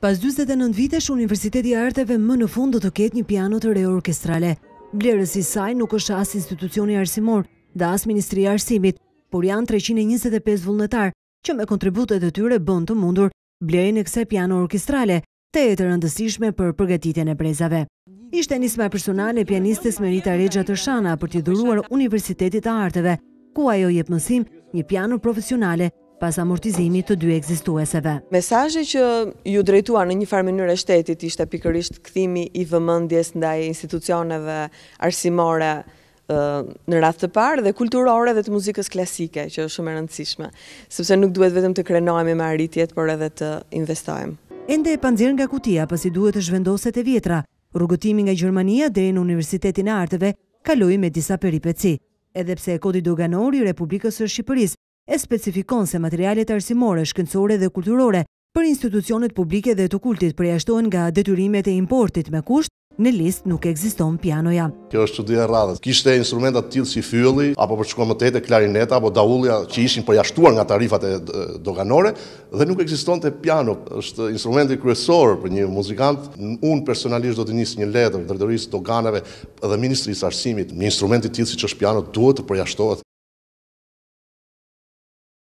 Pas 29 vitesh, Universiteti Arteve më në fund do të ketë një piano të reorkestrale. Blerës i saj nuk është as institucioni arsimor dhe as Ministri Arsimit, por janë 325 vullnetar që me kontributet e tyre bënd të mundur blerën e kse piano orkestrale të e të rëndësishme për përgatitjen e brezave. Ishte njësma personale pianistës Merita Regja Tërshana për t'i dhuruar Universitetit Arteve, ku ajo jep mësim një piano profesionale pas amortizimit të dy egzistueseve. Mesajë që ju drejtua në një farë mënyrë e shtetit ishte pikërisht këthimi i vëmëndjes ndaj institucioneve arsimore në rath të parë dhe kulturore dhe të muzikës klasike, që është shumë e rëndësishme, sëpse nuk duhet vetëm të krenojme me arritjet, por edhe të investojmë. Ende e panzirë nga kutia, pasi duhet të zhvendoset e vjetra, rrugëtimi nga Gjermania dhe në Universitetin e Arteve kaloi me disa peripeci. Edhepse e kodi doganori Republikës e Shqipëris, e specifikon se materialet arsimore, shkëndësore dhe kulturore për institucionet publike dhe të kultit përjashtohen nga detyrimet e importit me kusht, në list nuk eksiston pianoja. Kjo është studia radhës. Kishte instrumentat tjilë si fylli, apo për qëko më tete, klarineta, apo daullja që ishin përjashtuar nga tarifat e doganore, dhe nuk eksiston të piano. është instrumenti kryesor për një muzikant. Unë personalisht do të njësë një letër, dërderisë doganave dhe ministrisë arsimit. Një instrumenti tjilë si që është piano duhet të përjashtohet.